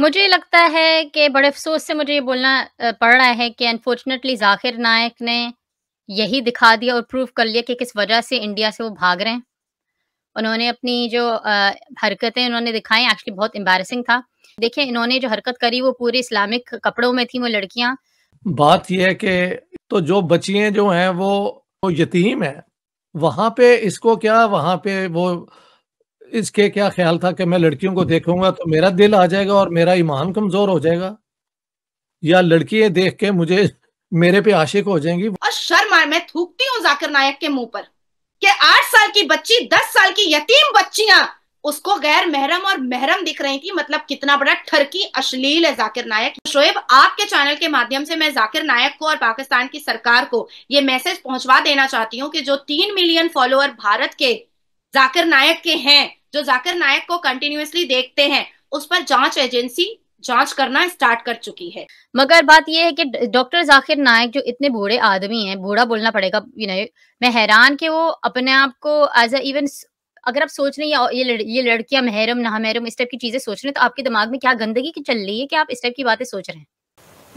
मुझे लगता है कि बड़े अफ़सोस से मुझे ये बोलना पड़ रहा है कि अनफ़ॉर्चुनेटली ज़ाकिर नायक ने यही दिखा दिया और प्रूव कर लिया कि किस वजह से इंडिया से वो भाग रहे हैं। उन्होंने अपनी जो हरकतें उन्होंने दिखाई एक्चुअली बहुत एम्बेसिंग था। देखिए इन्होंने जो हरकत करी वो पूरे इस्लामिक कपड़ों में थी वो लड़कियाँ। बात यह है कि तो जो बच्चियाँ जो हैं वो यतीम है वहां पे इसको क्या वहां पे वो इसके क्या ख्याल था कि मैं लड़कियों को देखूंगा तो मेरा दिल आ जाएगा और मेरा ईमान कमजोर हो जाएगा या लड़की देख के मुझे मेरे पे आशिक हो जाएंगी और शर्म आए मैं थूकती हूँ जाकर नायक के मुंह पर कि आठ साल की बच्ची दस साल की यतीम बच्चियां उसको गैर महरम और महरम दिख रही थी मतलब कितना बड़ा ठरकी अश्लील है जाकिर नायक शोएब आपके चैनल के माध्यम से मैं जाकिर नायक को और पाकिस्तान की सरकार को ये मैसेज पहुंचवा देना चाहती हूँ कि जो तीन मिलियन फॉलोअर भारत के जाकिर नायक के हैं जो जाकिर नायक को कंटिन्यूसली देखते हैं उस पर जांच एजेंसी जांच करना स्टार्ट कर चुकी है मगर बात यह है कि डॉक्टर जाकिर नायक जो इतने बूढ़े आदमी हैं बूढ़ा बोलना पड़ेगा यू नो मैं हैरान कि वो अपने आप को एज इवन अगर आप सोच रहे हैं ये लड़, ये लड़कियां महरम ना महरम इस टाइप की चीजें सोच रहे हैं तो आपके दिमाग में क्या गंदगी की चल रही है कि आप इस टाइप की बातें सोच रहे हैं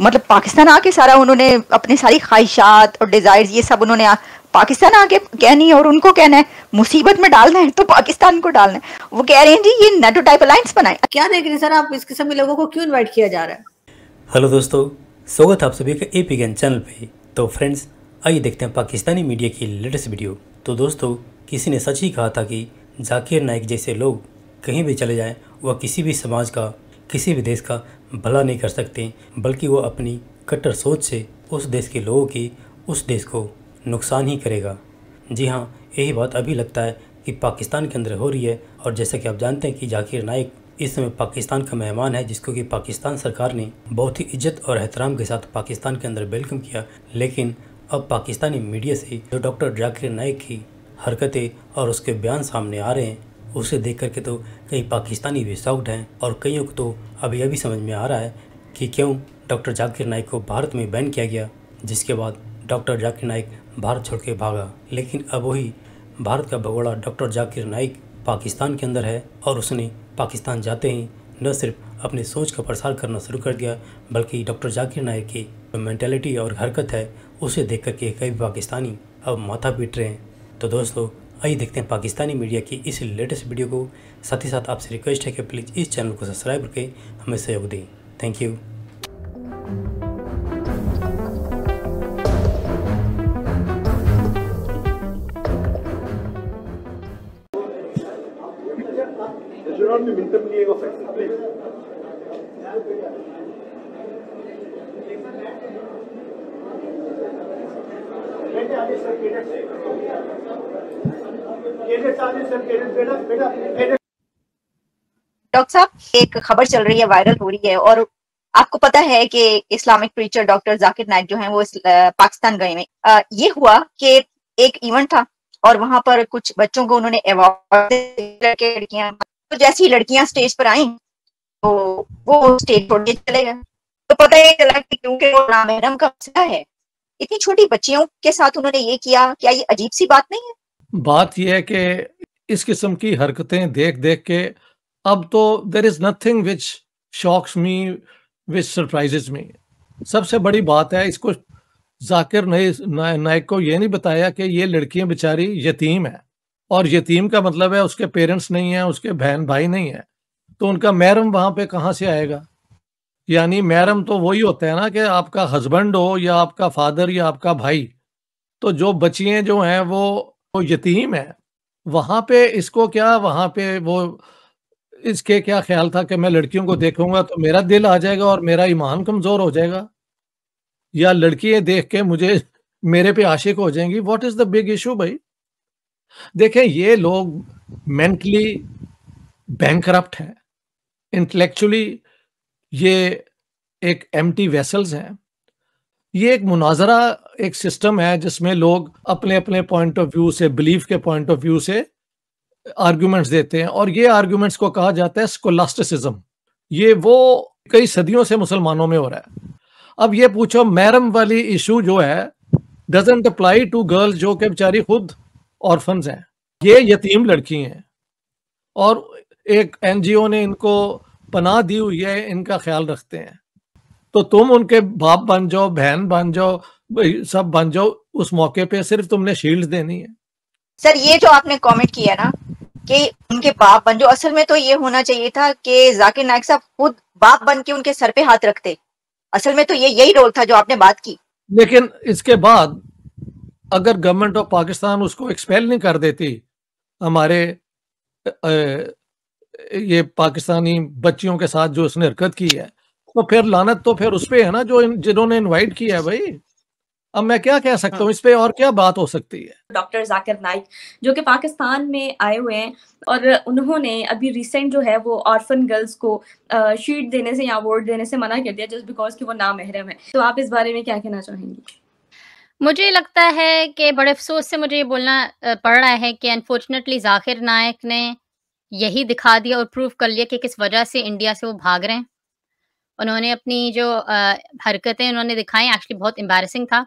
मतलब पाकिस्तान आके सारा उन्होंने अपनी सारी ख्वाहिशात और डिजायर ये सब उन्होंने आ, पाकिस्तान आगे कहनी है और उनको कहना है मुसीबत में डालना है तो पाकिस्तान को डालना है वो कह रहे हैं जी ये नेटो टाइप अलायंस बनाए क्या देख रहे हैं सर आप इस किस्म के लोगों को क्यों इन्वाइट किया जा रहा है हेलो दोस्तों स्वागत है आप सभी का ए पी गैन चैनल पे तो फ्रेंड्स आइए देखते हैं पाकिस्तानी मीडिया की लेटेस्ट वीडियो तो दोस्तों किसी ने सच ही कहा था कि जाकिर नाइक जैसे लोग कहीं भी चले जाएं वह किसी भी समाज का किसी भी देश का भला नहीं कर सकते बल्कि वह अपनी कट्टर सोच से उस देश के लोगों की उस देश को नुकसान ही करेगा जी हाँ यही बात अभी लगता है कि पाकिस्तान के अंदर हो रही है और जैसा कि आप जानते हैं कि जाकिर नाइक इस समय पाकिस्तान का मेहमान है जिसको कि पाकिस्तान सरकार ने बहुत ही इज्जत और एहतराम के साथ पाकिस्तान के अंदर वेलकम किया लेकिन अब पाकिस्तानी मीडिया से जो डॉक्टर जाकिर नाइक की हरकतें और उसके बयान सामने आ रहे हैं उसे देख करके तो कई पाकिस्तानी भी शॉक्ड हैं और कईयों को तो अभी यह भी समझ में आ रहा है कि क्यों डॉक्टर जाकिर नाइक को भारत में बैन किया गया जिसके बाद डॉक्टर जाकिर नाइक भारत छोड़ के भागा लेकिन अब वही भारत का भगोड़ा डॉक्टर जाकिर नाइक पाकिस्तान के अंदर है और उसने पाकिस्तान जाते ही न सिर्फ अपने सोच का प्रसार करना शुरू कर दिया बल्कि डॉक्टर जाकिर नायक की जो मैंटेलिटी और हरकत है उसे देख करके कई पाकिस्तानी अब माथा पीट रहे हैं तो दोस्तों आइए देखते हैं पाकिस्तानी मीडिया की इस लेटेस्ट वीडियो को साथ ही साथ आपसे रिक्वेस्ट है कि प्लीज़ इस चैनल को सब्सक्राइब करके हमें सहयोग दें thank you the of X, please. Doctor साहब एक खबर चल रही है वायरल हो रही है और आपको पता है कि Islamic preacher doctor Zakir Naik जो हैं वो पाकिस्तान गए में ये हुआ कि एक इवेंट था और वहां पर कुछ बच्चों को उन्होंने अवार्ड लड़कियां तो जैसे ही लड़कियां स्टेज पर आई तो वो स्टेज छोड़ के चले गए तो पता ही चला कि क्योंकि वो ना मैडम का मसला है इतनी छोटी बच्चियों के साथ उन्होंने ये किया क्या ये अजीब सी बात नहीं है बात यह है कि इस किस्म की हरकतें देख देख के अब तो there is nothing which shocks me which surprises me सबसे बड़ी बात है इसको जाकिर नाइक को ये नहीं बताया कि ये लड़कियां बेचारी यतीम है और यतीम का मतलब है उसके पेरेंट्स नहीं है उसके बहन भाई नहीं है तो उनका मैरम वहां पे कहाँ से आएगा यानी मैरम तो वही होता है ना कि आपका हस्बैंड हो या आपका फादर या आपका भाई तो जो बचिए जो हैं वो वो यतीम है वहाँ पे इसको क्या वहाँ पे वो इसके क्या ख्याल था कि मैं लड़कियों को देखूंगा तो मेरा दिल आ जाएगा और मेरा ईमान कमज़ोर हो जाएगा या लड़कियाँ देख के मुझे मेरे पे आशिक हो जाएंगी what is the big issue भाई देखें ये लोग मेंटली बैंक करप्ट हैं इंटेलेक्चुअली ये एक एम वेसल्स हैं ये एक मुनाजरा एक सिस्टम है जिसमें लोग अपने अपने पॉइंट ऑफ व्यू से बिलीफ के पॉइंट ऑफ व्यू से आर्ग्यूमेंट्स देते हैं और ये आर्ग्यूमेंट्स को कहा जाता है स्कोलास्टिसिज्म ये वो कई सदियों से मुसलमानों में हो रहा है अब ये पूछो मैरम वाली इशू जो है डजेंट अप्लाई टू गर्ल्स जो कि बेचारी खुद ऑर्फन हैं ये यतीम लड़की हैं और एक एनजीओ ने इनको पनाह दी हुई है इनका ख्याल रखते हैं तो तुम उनके बाप बन जाओ बहन बन जाओ सब बन जाओ उस मौके पे सिर्फ तुमने शील्ड देनी है सर ये जो आपने कमेंट किया ना कि उनके बाप बन जाओ असल में तो ये होना चाहिए था कि जाकिर नायक साहब खुद बाप बन के उनके सर पे हाथ रखते असल में तो ये यही रोल था जो आपने बात की लेकिन इसके बाद अगर गवर्नमेंट ऑफ पाकिस्तान उसको एक्सपेल नहीं कर देती हमारे ये पाकिस्तानी बच्चियों के साथ जो उसने हरकत की है तो फिर लानत तो फिर उस पर है ना जो जिन्होंने इनवाइट किया है भाई अब मैं क्या कह सकता हूँ इस पे और क्या बात हो सकती है डॉक्टर जाकिर नाइक जो कि पाकिस्तान में आए हुए हैं और उन्होंने अभी रिसेंट जो है वो ऑर्फन गर्ल्स को शीट देने से या अवॉर्ड देने से मना कर दिया जस्ट बिकॉज कि वो नामहरम है तो आप इस बारे में क्या कहना चाहेंगी मुझे लगता है कि बड़े अफ़सोस से मुझे ये बोलना पड़ रहा है कि अनफ़ॉर्चुनेटली ज़ाकिर नायक ने यही दिखा दिया और प्रूव कर लिया कि किस वजह से इंडिया से वो भाग रहे हैं। उन्होंने अपनी जो हरकतें उन्होंने दिखाई एक्चुअली बहुत एम्बेसिंग था।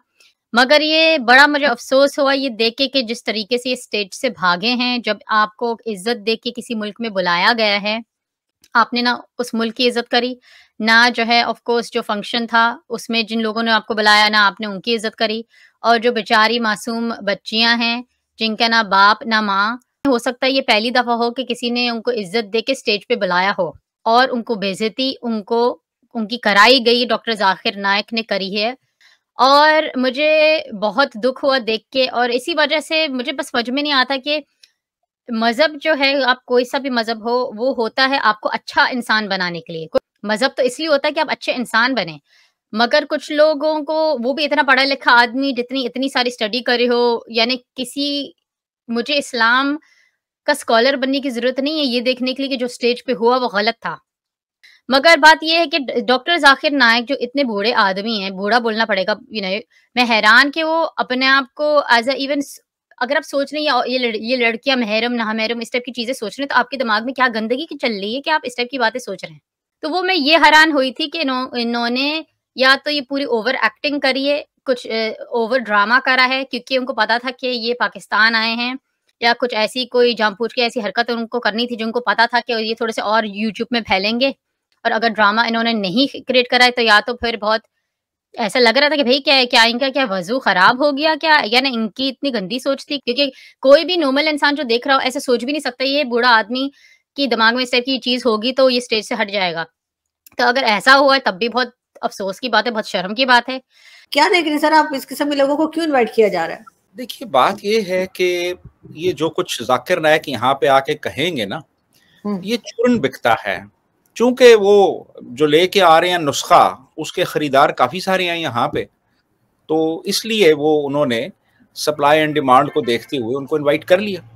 मगर ये बड़ा मुझे अफ़सोस हुआ ये देख के कि जिस तरीके से ये स्टेज से भागे हैं, जब आपको इज़्ज़त दे के किसी मुल्क में बुलाया गया है। आपने ना उस मुल्क की इज्जत करी ना जो है ऑफ कोर्स जो फंक्शन था उसमें जिन लोगों ने आपको बुलाया ना आपने उनकी इज्जत करी और जो बेचारी मासूम बच्चियां हैं जिनका ना बाप ना माँ हो सकता है ये पहली दफा हो कि किसी ने उनको इज्जत दे के स्टेज पे बुलाया हो और उनको बेजती उनको उनकी कराई गई डॉक्टर जाकिर नायक ने करी है और मुझे बहुत दुख हुआ देख के और इसी वजह से मुझे बस समझ में नहीं आता कि मजहब जो है आप कोई सा भी मजहब हो वो होता है आपको अच्छा इंसान बनाने के लिए मजहब तो इसलिए होता है कि आप अच्छे इंसान बने मगर कुछ लोगों को वो भी इतना पढ़ा लिखा आदमी जितनी इतनी सारी स्टडी करे हो यानी किसी मुझे इस्लाम का स्कॉलर बनने की जरूरत नहीं है ये देखने के लिए कि जो स्टेज पे हुआ वो गलत था मगर बात यह है कि डॉक्टर जाकिर नायक जो इतने बूढ़े आदमी हैं बूढ़ा बोलना पड़ेगा यू नो मैं हैरान कि वो अपने आप को एज अ इवन अगर आप सोच रहे हैं ये लड़, ये लड़कियां महरम ना महरम इस टाइप की चीजें सोच रहे हैं तो आपके दिमाग में क्या गंदगी की चल रही है कि आप इस टाइप की बातें सोच रहे हैं तो वो मैं ये हैरान हुई थी कि इन्होंने या तो ये पूरी ओवर एक्टिंग करी है कुछ ओवर ड्रामा करा है क्योंकि उनको पता था कि ये पाकिस्तान आए हैं या कुछ ऐसी कोई जामपूछ के ऐसी हरकत उनको करनी थी जिनको पता था कि ये थोड़े से और यूट्यूब में फैलेंगे और अगर ड्रामा इन्होंने नहीं क्रिएट करा है तो या तो फिर बहुत ऐसा लग रहा था कि भाई क्या क्या इनका क्या वजू खराब हो गया क्या या ना इनकी इतनी गंदी सोच थी क्योंकि कोई भी नॉर्मल इंसान जो देख रहा हो ऐसे सोच भी नहीं सकता ये बूढ़ा आदमी की दिमाग में इस टाइप की चीज होगी तो ये स्टेज से हट जाएगा तो अगर ऐसा हुआ तब भी बहुत अफसोस की बात है बहुत शर्म की बात है क्या देख रहे हैं सर आप इस किस्म के लोगों को क्यों इन्वाइट किया जा रहा है देखिए बात ये है कि ये जो कुछ जाकिर नायक यहाँ पे आके कहेंगे ना हम्म। ये चूर्ण बिकता है चूंकि वो जो लेके आ रहे हैं नुस्खा उसके ख़रीदार काफ़ी सारे हैं यहाँ पे तो इसलिए वो उन्होंने सप्लाई एंड डिमांड को देखते हुए उनको इनवाइट कर लिया